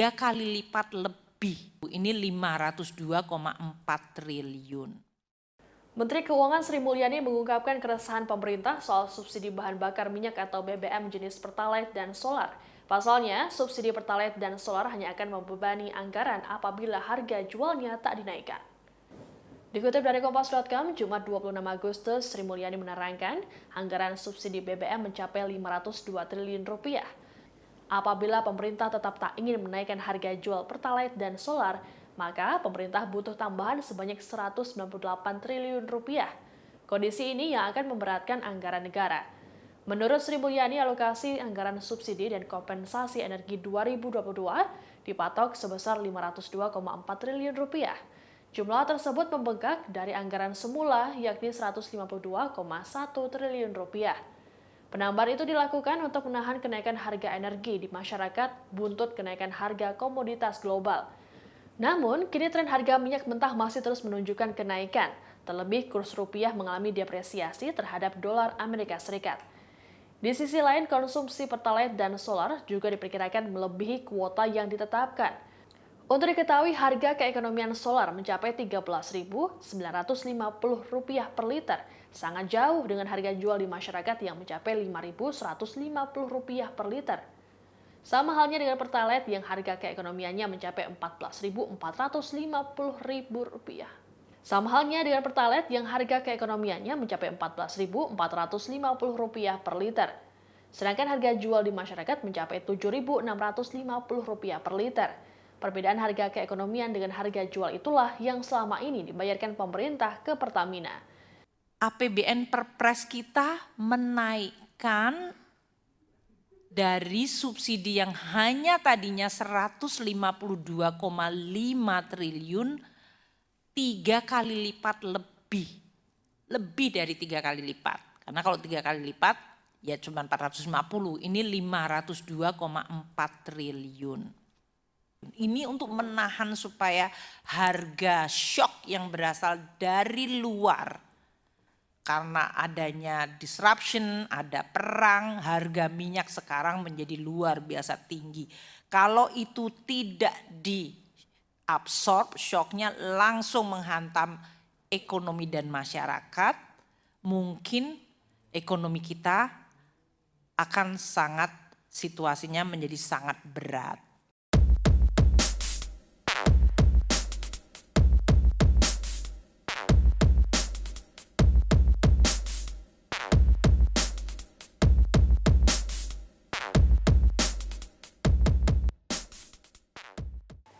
tiga kali lipat lebih. Ini 502,4 triliun. Menteri Keuangan Sri Mulyani mengungkapkan keresahan pemerintah soal subsidi bahan bakar minyak atau BBM jenis pertalite dan solar. Pasalnya, subsidi pertalite dan solar hanya akan membebani anggaran apabila harga jualnya tak dinaikkan. Dikutip dari Kompas.com, Jumat 26 Agustus, Sri Mulyani menerangkan anggaran subsidi BBM mencapai 502 triliun rupiah. Apabila pemerintah tetap tak ingin menaikkan harga jual pertalite dan solar, maka pemerintah butuh tambahan sebanyak 198 triliun rupiah. Kondisi ini yang akan memberatkan anggaran negara. Menurut Sri Mulyani, alokasi anggaran subsidi dan kompensasi energi 2022 dipatok sebesar 502,4 triliun rupiah. Jumlah tersebut membengkak dari anggaran semula yakni 152,1 triliun rupiah. Penambahan itu dilakukan untuk menahan kenaikan harga energi di masyarakat buntut kenaikan harga komoditas global. Namun, kini tren harga minyak mentah masih terus menunjukkan kenaikan, terlebih kurs rupiah mengalami depresiasi terhadap dolar Amerika Serikat. Di sisi lain, konsumsi pertalite dan solar juga diperkirakan melebihi kuota yang ditetapkan. Untuk diketahui, harga keekonomian solar mencapai Rp13.950 per liter, Sangat jauh dengan harga jual di masyarakat yang mencapai Rp5.150 per liter. Sama halnya dengan Pertalite yang harga keekonomiannya mencapai Rp14.450.000. Sama halnya dengan Pertalite yang harga keekonomiannya mencapai Rp14.450 per liter. Sedangkan harga jual di masyarakat mencapai Rp7.650 per liter. Perbedaan harga keekonomian dengan harga jual itulah yang selama ini dibayarkan pemerintah ke Pertamina. APBN Perpres kita menaikkan dari subsidi yang hanya tadinya 152,5 triliun tiga kali lipat lebih. Lebih dari tiga kali lipat. Karena kalau tiga kali lipat ya cuma 450, ini 502,4 triliun. Ini untuk menahan supaya harga shock yang berasal dari luar karena adanya disruption, ada perang, harga minyak sekarang menjadi luar biasa tinggi. Kalau itu tidak diabsorb, shocknya langsung menghantam ekonomi dan masyarakat, mungkin ekonomi kita akan sangat situasinya menjadi sangat berat.